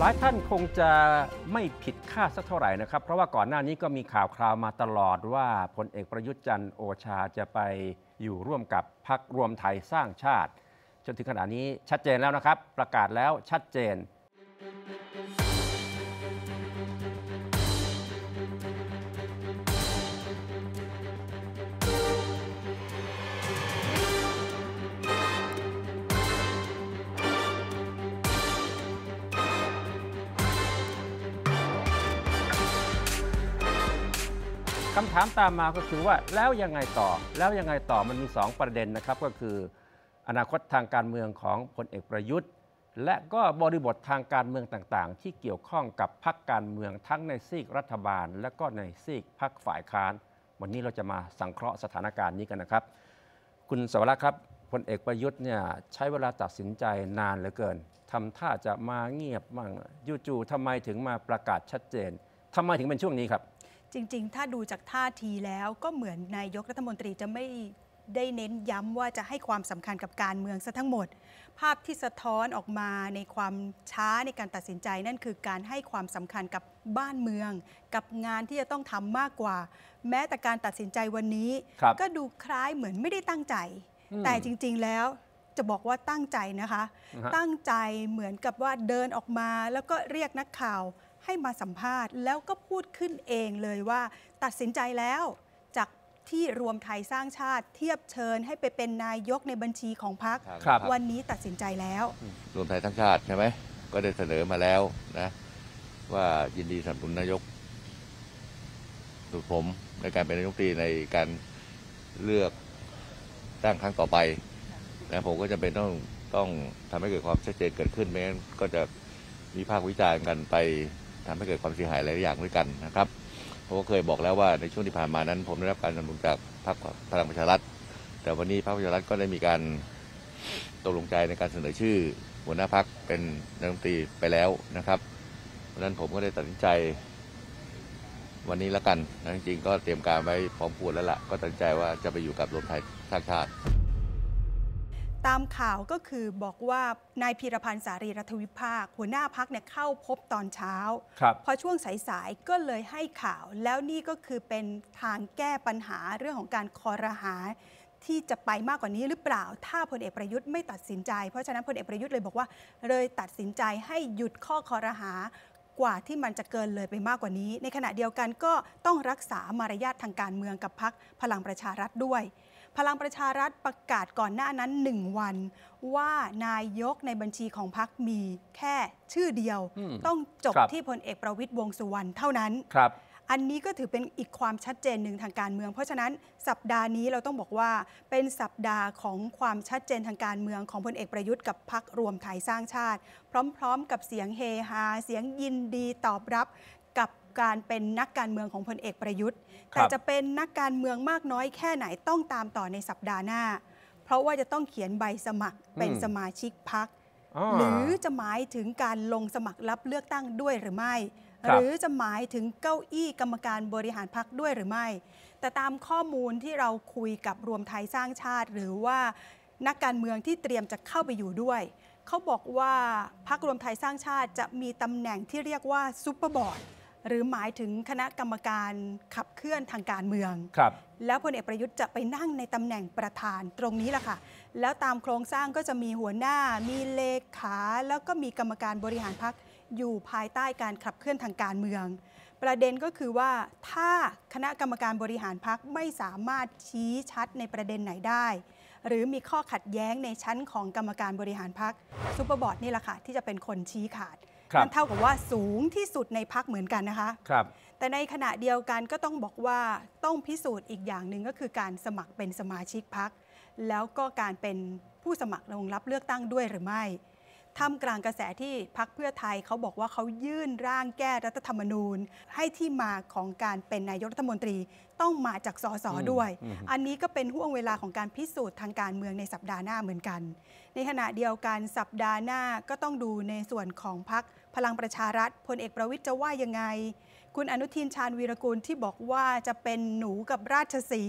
หลายท่านคงจะไม่ผิดคาดสักเท่าไหร่นะครับ เพราะว่าก่อนหน้านี้ก็มีข่าวคราวมาตลอดว่าพลเอกประยุทธ์จันทร์โอชาจะไปอยู่ร่วมกับพรรครวมไทยสร้างชาติ จนถึงขณะนี้ชัดเจนแล้วนะครับ ประกาศแล้วชัดเจนคำถามตามมาก็คือว่าแล้วยังไงต่อแล้วยังไงต่อมันมี 2 ประเด็นนะครับก็คือ อนาคตทางการเมืองของพลเอกประยุทธ์ และก็บริบททางการเมืองต่างๆ ที่เกี่ยวข้องกับพรรคการเมืองทั้งในซีกรัฐบาลและก็ในซีกพรรคฝ่ายค้าน วันนี้เราจะมาสังเคราะห์สถานการณ์นี้กันนะครับ คุณสวรักษ์ครับพลเอกประยุทธ์เนี่ยใช้เวลาตัดสินใจนานเหลือเกิน ทำท่าจะมาเงียบบ้างจู่ๆทำไมถึงมาประกาศชัดเจนทำไมถึงเป็นช่วงนี้ครับจริงๆ ถ้าดูจากท่าทีแล้วก็เหมือนนายกรัฐมนตรีจะไม่ได้เน้นย้ำว่าจะให้ความสำคัญกับการเมืองซะทั้งหมด ภาพที่สะท้อนออกมา ในความช้าในการตัดสินใจ นั่นคือการให้ความสำคัญกับบ้านเมือง กับงานที่จะต้องทำมากกว่า แม้แต่การตัดสินใจวันนี้ ก็ดูคล้ายเหมือนไม่ได้ตั้งใจ แต่จริงๆ แล้วจะบอกว่าตั้งใจนะคะ ตั้งใจเหมือนกับว่าเดินออกมาแล้วก็เรียกนักข่าวให้มาสัมภาษณ์แล้วก็พูดขึ้นเองเลยว่าตัดสินใจแล้วจากที่รวมไทยสร้างชาติเทียบเชิญให้ไปเป็นนายกในบัญชีของพรรครัวันนี้ตัดสินใจแล้ว รวมไทยสร้างชาติใช่ไหมก็ได้เสนอมาแล้วนะว่ายินดีสนับสนุนนายกสุดผมในการเป็นนายกตีในการเลือกตั้งครั้งต่อไปนะผมก็จะเป็นต้องต้องทำให้เกิดความชัดเจนเกิดขึ้นไม่งั้นก็จะมีภาควิจารณ์กันไปทำให้เกิดความเสียหายหลายอย่างด้วยกันนะครับผมก็เคยบอกแล้วว่าในช่วงที่ผ่านมานั้น ผมได้รับการสนับสนุนจากพรรคพลังประชารัฐ แต่วันนี้พรรคประชารัฐก็ได้มีการตกลงใจในการเสนอชื่อหัวหน้าพรรคเป็นนายกรัฐมนตรีไปแล้วนะครับเพราะนั้นผมก็ได้ตัดสินใจวันนี้ละกันนะจริง ๆ ก็เตรียมการไว้พร้อมพูดแล้วล่ะ ก็ตัดใจว่าจะไปอยู่กับรวมไทยสร้างชาติตามข่าวก็คือบอกว่านายพีรพันธ์สารีรัฐวิภาค หัวหน้าพักเนี่ยเข้าพบตอนเช้า พอช่วงสาย ๆ ก็เลยให้ข่าว แล้วนี่ก็คือเป็นทางแก้ปัญหาเรื่องของการคอรหา ที่จะไปมากกว่านี้หรือเปล่า ถ้าพลเอกประยุทธ์ไม่ตัดสินใจ เพราะฉะนั้นพลเอกประยุทธ์เลยบอกว่า เลยตัดสินใจให้หยุดข้อคอรหากว่าที่มันจะเกินเลยไปมากกว่านี้ ในขณะเดียวกันก็ต้องรักษามารยาททางการเมืองกับพักพลังประชารัฐด้วยพลังประชารัฐประกาศก่อนหน้านั้น 1 วันว่า นายกในบัญชีของพักมีแค่ชื่อเดียว ต้องจบที่พลเอกประวิตยวงสุวรรณเท่านั้น ครับ อันนี้ก็ถือเป็นอีกความชัดเจนหนึ่งทางการเมือง เพราะฉะนั้นสัปดาห์นี้เราต้องบอกว่าเป็นสัปดาห์ของความชัดเจนทางการเมืองของพลเอกประยุทธ์กับพักรวมไทยสร้างชาติ พร้อม ๆ กับเสียงเฮฮาเสียงยินดีตอบรับกับการเป็นนักการเมืองของพลเอกประยุทธ์ แต่จะเป็นนักการเมืองมากน้อยแค่ไหนต้องตามต่อในสัปดาห์หน้า เพราะว่าจะต้องเขียนใบสมัครเป็นสมาชิกพัก หรือจะหมายถึงการลงสมัครรับเลือกตั้งด้วยหรือไม่ หรือจะหมายถึงเก้าอี้กรรมการบริหารพักด้วยหรือไม่ แต่ตามข้อมูลที่เราคุยกับรวมไทยสร้างชาติหรือว่า นักการเมืองที่เตรียมจะเข้าไปอยู่ด้วย เขาบอกว่าพักรวมไทยสร้างชาติจะมีตำแหน่งที่เรียกว่าซูเปอร์บอร์ดหรือหมายถึงคณะกรรมการขับเคลื่อนทางการเมือง ครับ แล้วพลเอกประยุทธ์จะไปนั่งในตำแหน่งประธานตรงนี้แหละค่ะ แล้วตามโครงสร้างก็จะมีหัวหน้า มีเลขา แล้วก็มีกรรมการบริหารพัก อยู่ภายใต้การขับเคลื่อนทางการเมือง ประเด็นก็คือว่าถ้าคณะกรรมการบริหารพักไม่สามารถชี้ชัดในประเด็นไหนได้ หรือมีข้อขัดแย้งในชั้นของกรรมการบริหารพักซุปเปอร์บอร์ดนี่แหละค่ะที่จะเป็นคนชี้ขาดนั่นเท่ากับว่าสูงที่สุดในพักเหมือนกันนะคะ ครับ แต่ในขณะเดียวกันก็ต้องบอกว่าต้องพิสูจน์อีกอย่างหนึ่งก็คือการสมัครเป็นสมาชิกพัก แล้วก็การเป็นผู้สมัครลงรับเลือกตั้งด้วยหรือไม่ท่ามกลางกระแสที่พักเพื่อไทยเขาบอกว่าเขายื่นร่างแก้รัฐธรรมนูญให้ที่มาของการเป็นนายกรัฐมนตรีต้องมาจากสสด้วย อันนี้ก็เป็นห่วงเวลาของการพิสูจน์ทางการเมืองในสัปดาห์หน้าเหมือนกัน ในขณะเดียวกันสัปดาห์หน้าก็ต้องดูในส่วนของพักพลังประชารัฐพลเอกประวิทย์จะว่ายังไง คุณอนุทินชาญวีรกูลที่บอกว่าจะเป็นหนูกับราชสี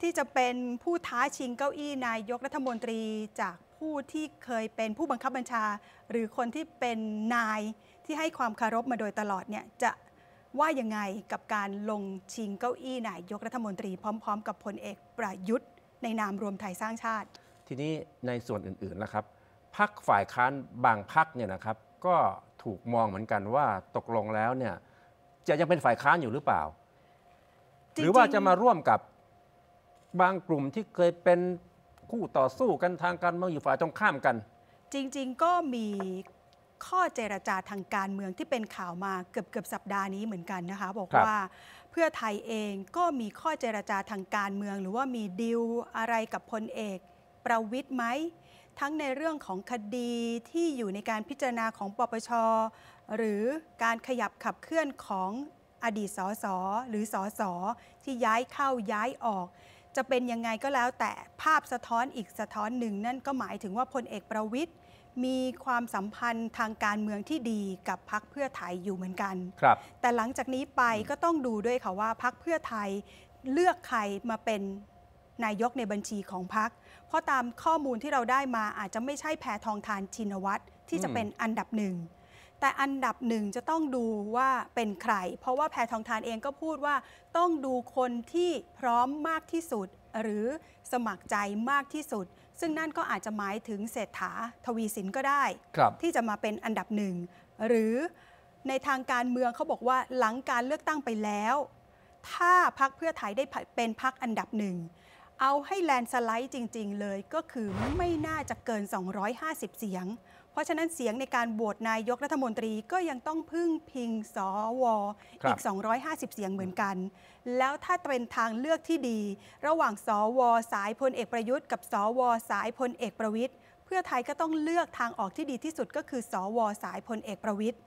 ที่จะเป็นผู้ท้าชิงเก้าอี้นายกรัฐมนตรีจากผู้ที่เคยเป็นผู้บังคับบัญชา หรือคนที่เป็นนายที่ให้ความคารพมาโดยตลอดเนี่ยจะว่ายังไงกับการลงชิงเก้าอี้นายกรัฐมนตรีพร้อมๆ กับพลเอกประยุทธ์ในนามรวมไทยสร้างชาติ ทีนี้ในส่วนอื่นๆนะครับพักฝ่ายค้านบางพักเนี่ยนะครับก็ถูกมองเหมือนกันว่าตกลงแล้วเนี่ยจะยังเป็นฝ่ายค้านอยู่หรือเปล่า หรือว่าจะมาร่วมกับบางกลุ่มที่เคยเป็นคู่ต่อสู้กันทางการเมืองอยู่ฝ่ายตรงข้ามกัน จริงๆก็มีข้อเจรจาทางการเมืองที่เป็นข่าวมาเกือบเกือบสัปดาห์นี้เหมือนกันนะคะ บอกว่าเพื่อไทยเองก็มีข้อเจรจาทางการเมือง หรือว่ามีดิลอะไรกับพลเอกประวิทย์ไหมทั้งในเรื่องของคดีที่อยู่ในการพิจารณาของปปชหรือการขยับขับเคลื่อนของอดีตสสหรือสสที่ย้ายเข้าย้ายออกจะเป็นยังไงก็แล้วแต่ภาพสะท้อนอีกสะท้อนหนึ่ง นั่นก็หมายถึงว่าพลเอกประวิทย์ มีความสัมพันธ์ทางการเมืองที่ดีกับพักเพื่อไทยอยู่เหมือนกัน ครับ แต่หลังจากนี้ไปก็ต้องดูด้วยค่ะว่าพักเพื่อไทยเลือกใครมาเป็นนายกในบัญชีของพัก เพราะตามข้อมูลที่เราได้มาอาจจะไม่ใช่แพทองทานชินวัตรที่จะเป็นอันดับหนึ่งแต่อันดับหนึ่งจะต้องดูว่าเป็นใคร เพราะว่าแพทองทานเองก็พูดว่าต้องดูคนที่พร้อมมากที่สุด หรือสมัครใจมากที่สุด ซึ่งนั่นก็อาจจะหมายถึงเศรษฐาทวีสินก็ได้ ที่จะมาเป็นอันดับหนึ่ง หรือในทางการเมืองเขาบอกว่าหลังการเลือกตั้งไปแล้ว ถ้าพักเพื่อไทยได้เป็นพักอันดับหนึ่งเอาให้แลนสไลด์จริงๆเลยก็คือไม่น่าจะเกิน 250 เสียงเพราะฉะนั้นเสียงในการโหวตนายกรัฐมนตรีก็ยังต้องพึ่งพิงสว อีก 250 เสียงเหมือนกัน แล้วถ้าเป็นทางเลือกที่ดี ระหว่างสว สายพลเอกประยุทธ์กับ สว สายพลเอกประวิทย์ เพื่อไทยก็ต้องเลือกทางออกที่ดีที่สุดก็คือสว สายพลเอกประวิทย์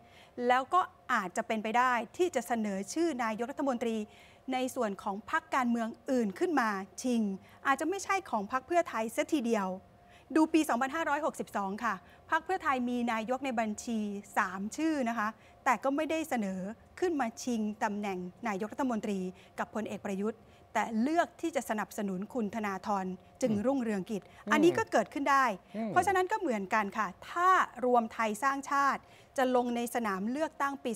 แล้วก็อาจจะเป็นไปได้ที่จะเสนอชื่อนายกรัฐมนตรี ในส่วนของพรรคการเมืองอื่นขึ้นมาชิงอาจจะไม่ใช่ของพรรคเพื่อไทยเสียทีเดียวดูปี 2562 ค่ะ พักเพื่อไทยมีนายกในบัญชี 3 ชื่อนะคะ แต่ก็ไม่ได้เสนอขึ้นมาชิงตำแหน่งนายกรัฐมนตรีกับพลเอกประยุทธ์ แต่เลือกที่จะสนับสนุนคุณธนาธรจึงรุ่งเรืองกิจ อันนี้ก็เกิดขึ้นได้ เพราะฉะนั้นก็เหมือนกันค่ะ ถ้ารวมไทยสร้างชาติ จะลงในสนามเลือกตั้งปี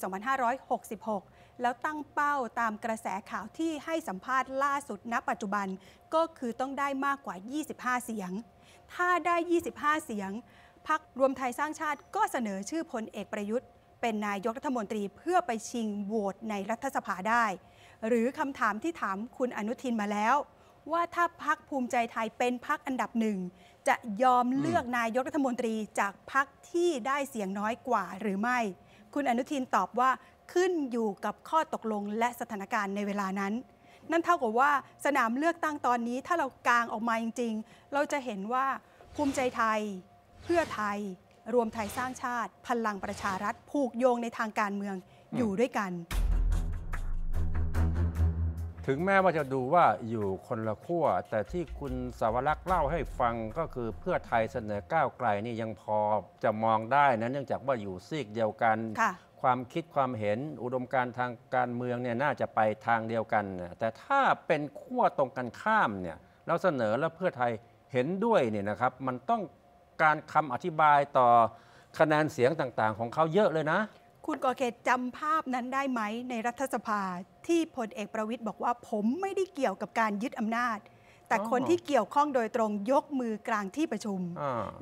2566 แล้วตั้งเป้าตามกระแสข่าวที่ให้สัมภาษณ์ล่าสุดณปัจจุบัน ก็คือต้องได้มากกว่า 25 เสียงถ้าได้ 25 เสียง พักรวมไทยสร้างชาติก็เสนอชื่อพลเอกประยุทธ์ เป็นนายกรัฐมนตรีเพื่อไปชิงโหวตในรัฐสภาได้ หรือคำถามที่ถามคุณอนุทินมาแล้ว ว่าถ้าพักภูมิใจไทยเป็นพักอันดับหนึ่ง จะยอมเลือกนายกรัฐมนตรีจากพักที่ได้เสียงน้อยกว่าหรือไม่ คุณอนุทินตอบว่าขึ้นอยู่กับข้อตกลงและสถานการณ์ในเวลานั้นนั่นเท่ากับว่าสนามเลือกตั้งตอนนี้ถ้าเรากางออกมาจริงๆ เราจะเห็นว่าภูมิใจไทย เพื่อไทย รวมไทยสร้างชาติพลังประชารัฐผูกโยงในทางการเมืองอยู่ด้วยกัน ถึงแม้ว่าจะดูว่าอยู่คนละขั้วแต่ที่คุณสาวรักษ์เล่าให้ฟังก็คือเพื่อไทยเสนอก้าวไกลนี่ยังพอจะมองได้นะเนื่องจากว่าอยู่ซีกเดียวกันความคิดความเห็นอุดมการทางการเมืองเนี่ยน่าจะไปทางเดียวกันนะแต่ถ้าเป็นขั้วตรงกันข้ามเนี่ยเราเสนอแล้วเพื่อไทยเห็นด้วยเนี่ยนะครับ มันต้องการคำอธิบายต่อคะแนนเสียงต่าง ๆ ของเขาเยอะเลยนะ คุณกอเกตจำภาพนั้นได้ไหมในรัฐสภาที่พลเอกประวิทย์บอกว่าผมไม่ได้เกี่ยวกับการยึดอำนาจแต่คนที่เกี่ยวข้องโดยตรงยกมือกลางที่ประชุม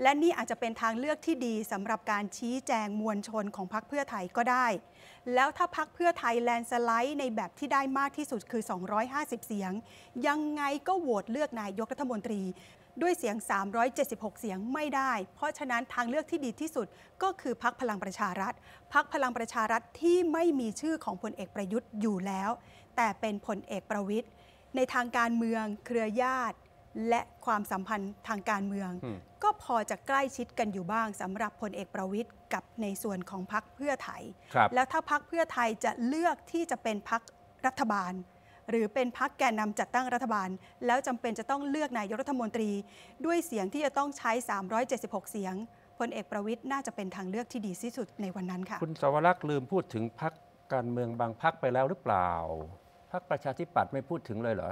และนี่อาจจะเป็นทางเลือกที่ดีสำหรับการชี้แจงมวลชนของพักเพื่อไทยก็ได้ แล้วถ้าพักเพื่อไทยแลนสไลด์ ในแบบที่ได้มากที่สุดคือ 250 เสียง ยังไงก็โหวตเลือกนายกรัฐมนตรีด้วยเสียง 376 เสียงไม่ได้ เพราะฉะนั้นทางเลือกที่ดีที่สุดก็คือพักพลังประชารัฐพักพลังประชารัฐที่ไม่มีชื่อของพลเอกประยุทธ์อยู่แล้ว แต่เป็นพลเอกประวิทย์ในทางการเมืองเครือญาติและความสัมพันธ์ทางการเมือง ก็พอจะใกล้ชิดกันอยู่บ้างสำหรับพลเอกประวิทย์กับในส่วนของพักเพื่อไทย แล้วถ้าพักเพื่อไทยจะเลือกที่จะเป็นพักรัฐบาล หรือเป็นพักแกนนำาจัดตั้งรัฐบาล แล้วจำเป็นจะต้องเลือกนายกรัฐมนตรีด้วยเสียงที่จะต้องใช้ 376 เสียงพลเอกประวิทย์น่าจะเป็นทางเลือกที่ดีที่สุดในวันนั้นค่ะคุณสวรักษ์ลืมพูดถึงพักการเมืองบางพักไปแล้วหรือเปล่ารรคประชาธิปัตย์ไม่พูดถึงเลยเหรอ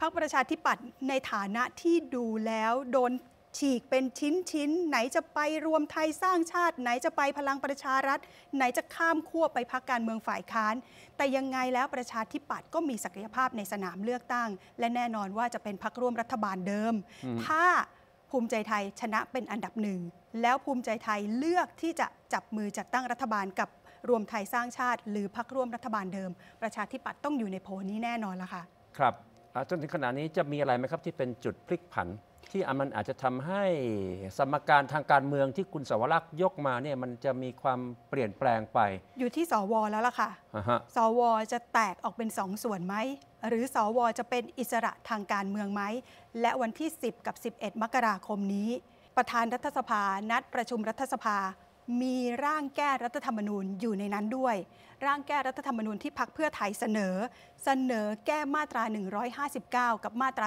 พรรคประชาธิปัตย์ในฐานะที่ดูแล้วโดนฉีกเป็นชิ้นชิ้น ไหนจะไปรวมไทยสร้างชาติ ไหนจะไปพลังประชารัฐ ไหนจะข้ามขั้วไปพักการเมืองฝ่ายค้าน แต่ยังไงแล้วประชาธิปัตย์ก็มีศักยภาพในสนามเลือกตั้ง และแน่นอนว่าจะเป็นพักร่วมรัฐบาลเดิม ถ้าภูมิใจไทยชนะเป็นอันดับหนึ่งแล้วภูมิใจไทยเลือกที่จะจับมือจัดตั้งรัฐบาลกับรวมไทยสร้างชาติหรือพักร่วมรัฐบาลเดิม ประชาธิปัตย์ต้องอยู่ในโพนี้แน่นอนละค่ะครับจนถึงขณะนี้จะมีอะไรไหมครับที่เป็นจุดพลิกผัน ที่มันอาจจะทำให้สมการทางการเมืองที่คุณสวรักษ์ยกมาเนี่ยมันจะมีความเปลี่ยนแปลงไป อยู่ที่สว แล้วล่ะค่ะสว จะแตกออกเป็นสองส่วนไหมหรือสว จะเป็นอิสระทางการเมืองไหมและวันที่ 10 กับ 11 มกราคมนี้ ประธานรัฐสภานัดประชุมรัฐสภามีร่างแก้รัฐธรรมนูญอยู่ในนั้นด้วย ร่างแก้รัฐธรรมนูญที่พักเพื่อไทยเสนอ เสนอแก้มาตรา 159 กับมาตรา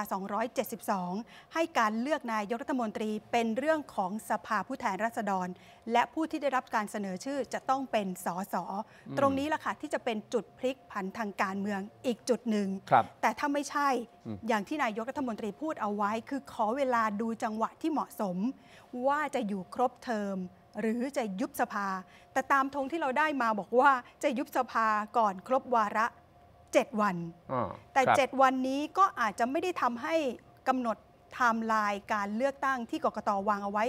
272 ให้การเลือกนายกรัฐมนตรีเป็นเรื่องของสภาผู้แทนราษฎร และผู้ที่ได้รับการเสนอชื่อจะต้องเป็นสสตรงนี้ล่ะค่ะที่จะเป็นจุดพลิกผันทางการเมืองอีกจุดหนึ่งแต่ถ้าไม่ใช่ อย่างที่นายกรัฐมนตรีพูดเอาไว้ คือขอเวลาดูจังหวะที่เหมาะสม ว่าจะอยู่ครบเทอมหรือจะยุบสภา แต่ตามธงที่เราได้มาบอกว่าจะยุบสภาก่อนครบวาระ 7 วัน แต่ 7 วันนี้ก็อาจจะไม่ได้ทำให้กำหนดไทม์ไลน์การเลือกตั้งที่กกตวางเอาไว้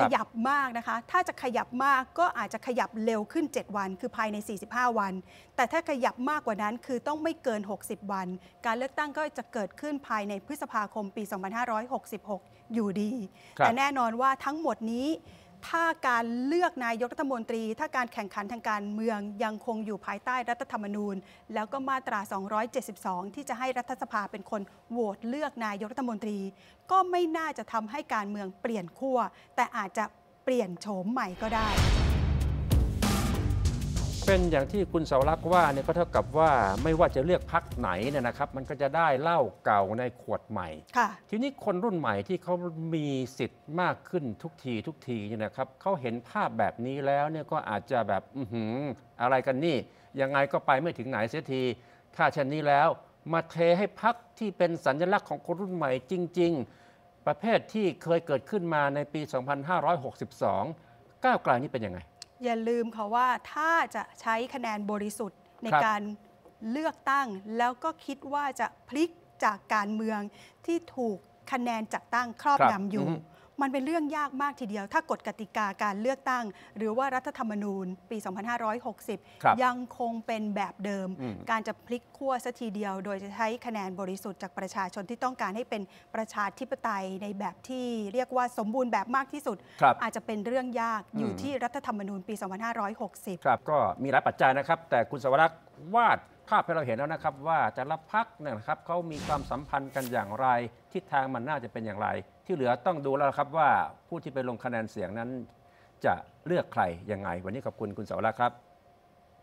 ขยับมากนะคะ ถ้าจะขยับมากก็อาจจะขยับเร็วขึ้น 7 วัน คือภายใน 45 วัน แต่ถ้าขยับมากกว่านั้น คือต้องไม่เกิน 60 วัน การเลือกตั้งก็จะเกิดขึ้นภายในพฤษภาคมปี 2566 อยู่ดี แต่แน่นอนว่าทั้งหมดนี้ถ้าการเลือกนายกรัฐมนตรี ถ้าการแข่งขันทางการเมืองยังคงอยู่ภายใต้รัฐธรรมนูญ แล้วก็มาตรา 272 ที่จะให้รัฐสภาเป็นคนโหวตเลือกนายกรัฐมนตรี ก็ไม่น่าจะทำให้การเมืองเปลี่ยนขั้วแต่อาจจะเปลี่ยนโฉมใหม่ก็ได้เป็นอย่างที่คุณเสารักษ์ว่าเนี่ยก็เท่ากับว่าไม่ว่าจะเลือกพักไหนเนี่ยนะครับ มันก็จะได้เหล้าเก่าในขวดใหม่ทีนี้คนรุ่นใหม่ที่เขามีสิทธิ์มากขึ้นทุกที ทุกทีเนี่ยนะครับเขาเห็นภาพแบบนี้แล้วเนี่ยก็อาจจะแบบอืออะไรกันนี่ยังไงก็ไปไม่ถึงไหนเสียทีถ้าเช่นนี้แล้ว มาเทให้พักที่เป็นสัญลักษณ์ของคนรุ่นใหม่จริง ๆ ประเภทที่เคยเกิดขึ้นมาในปี 2562 ก้าวไกลนี่เป็นยังไงอย่าลืมค่ะว่าถ้าจะใช้คะแนนบริสุทธิ์ในการเลือกตั้ง แล้วก็คิดว่าจะพลิกจากการเมืองที่ถูกคะแนนจัดตั้งครอบงำอยู่มันเป็นเรื่องยากมากทีเดียวถ้ากฎกติกาการเลือกตั้งหรือว่ารัฐธรรมนูญปี 2560 ยังคงเป็นแบบเดิม การจะพลิกขั้วสัทีเดียว โดยจะใช้คะแนนบริสุทธิ์จากประชาชนที่ต้องการให้เป็นประชาธิปไตยในแบบที่เรียกว่าสมบูรณ์แบบมากที่สุดอาจจะเป็นเรื่องยากอยู่ที่รัฐธรรมนูญปี 2560 ครับก็มีหลายปัจจัยนะครับ แต่คุณสวรักษ์วาดภาพให้เราเห็นแล้วนะครับว่าแต่ละพักนะครับ เขามีความสัมพันธ์กันอย่างไรทิศทางมันน่าจะเป็นอย่างไร ที่เหลือต้องดูแล้วครับว่าผู้ที่ไปลงคะแนนเสียงนั้นจะเลือกใครยังไง วันนี้ขอบคุณคุณเสาวรัครับ